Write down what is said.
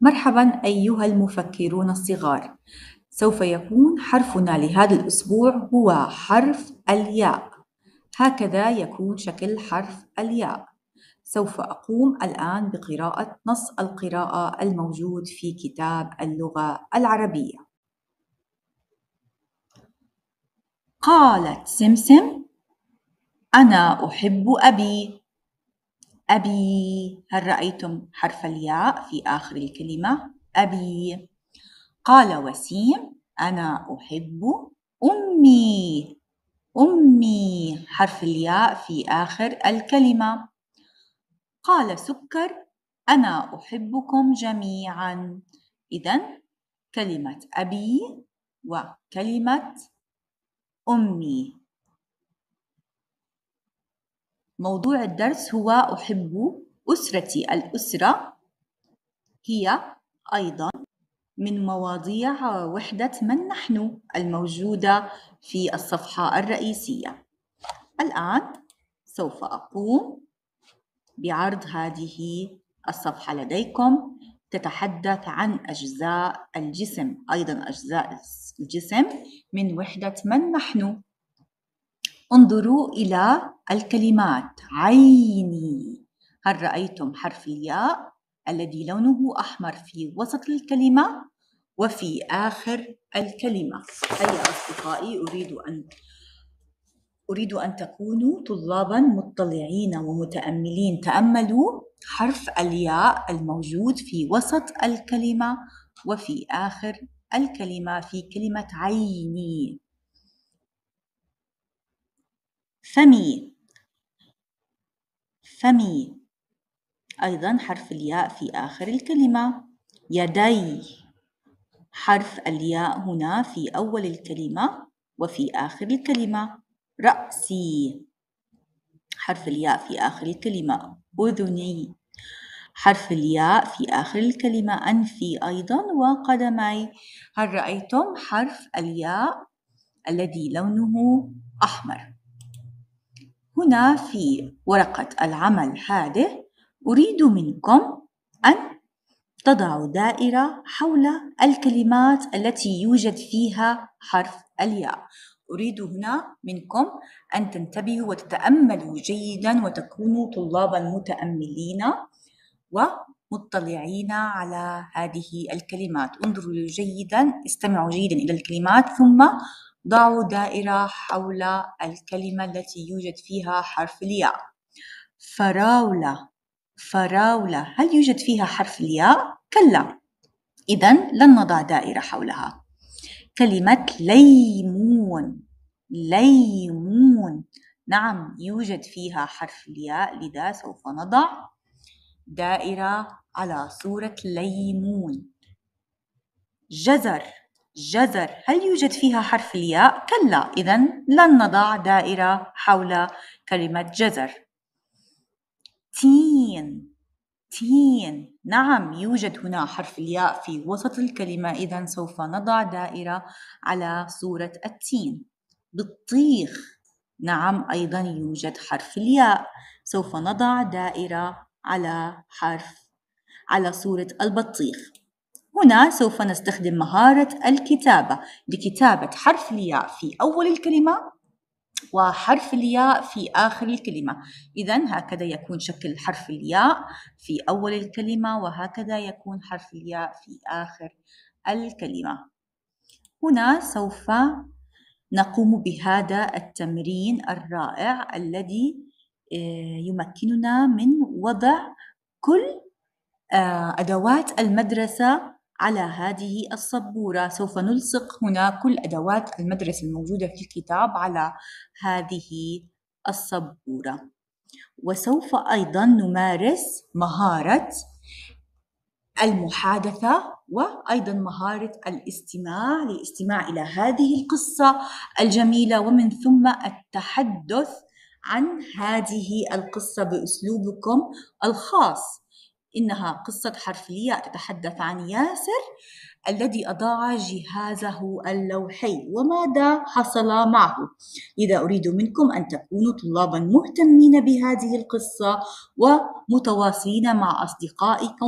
مرحبا أيها المفكرون الصغار سوف يكون حرفنا لهذا الأسبوع هو حرف الياء هكذا يكون شكل حرف الياء سوف أقوم الآن بقراءة نص القراءة الموجود في كتاب اللغة العربية قالت سمسم أنا أحب أبي أبي هل رأيتم حرف الياء في آخر الكلمة أبي قال وسيم أنا أحب أمي أمي حرف الياء في آخر الكلمة قال سكر أنا أحبكم جميعا إذا كلمة أبي وكلمة أمي موضوع الدرس هو أحب أسرتي الأسرة هي أيضا من مواضيع وحدة من نحن الموجودة في الصفحة الرئيسية الآن سوف أقوم بعرض هذه الصفحة لديكم تتحدث عن أجزاء الجسم أيضا أجزاء الجسم من وحدة من نحن انظروا إلى الكلمات عيني هل رأيتم حرف الياء الذي لونه أحمر في وسط الكلمة وفي آخر الكلمة هيا أصدقائي أريد أن أريد أن تكونوا طلابا مطلعين ومتأملين تأملوا حرف الياء الموجود في وسط الكلمة وفي آخر الكلمة في كلمة عيني فمي فمي أيضا حرف الياء في آخر الكلمة يدي حرف الياء هنا في أول الكلمة وفي آخر الكلمة رأسي حرف الياء في آخر الكلمة أذني حرف الياء في آخر الكلمة أنفي أيضا وقدمي هل رأيتم حرف الياء الذي لونه أحمر هنا في ورقة العمل هذه أريد منكم أن تضعوا دائرة حول الكلمات التي يوجد فيها حرف الياء أريد هنا منكم أن تنتبهوا وتتأملوا جيدا وتكونوا طلابا متأملين ومطلعين على هذه الكلمات انظروا جيدا استمعوا جيدا إلى الكلمات ثم ضعوا دائرة حول الكلمة التي يوجد فيها حرف الياء فراولة فراولة هل يوجد فيها حرف الياء؟ كلا إذا لن نضع دائرة حولها كلمة ليمون ليمون نعم يوجد فيها حرف الياء لذا سوف نضع دائرة على صورة ليمون جزر جزر هل يوجد فيها حرف الياء؟ كلا إذا لن نضع دائرة حول كلمة جزر تين تين نعم يوجد هنا حرف الياء في وسط الكلمة إذا سوف نضع دائرة على صورة التين بطيخ نعم أيضا يوجد حرف الياء سوف نضع دائرة على حرف على صورة البطيخ هنا سوف نستخدم مهارة الكتابة لكتابة حرف الياء في أول الكلمة وحرف الياء في آخر الكلمة إذا هكذا يكون شكل حرف الياء في أول الكلمة وهكذا يكون حرف الياء في آخر الكلمة هنا سوف نقوم بهذا التمرين الرائع الذي آه، يمكننا من وضع كل آه، أدوات المدرسة على هذه الصبورة سوف نلصق هنا كل أدوات المدرسة الموجودة في الكتاب على هذه الصبورة وسوف أيضا نمارس مهارة المحادثة وأيضا مهارة الاستماع للاستماع إلى هذه القصة الجميلة ومن ثم التحدث عن هذه القصة بأسلوبكم الخاص إنها قصة حرفية تتحدث عن ياسر الذي أضاع جهازه اللوحي وماذا حصل معه إذا أريد منكم أن تكونوا طلابا مهتمين بهذه القصة ومتواصلين مع أصدقائكم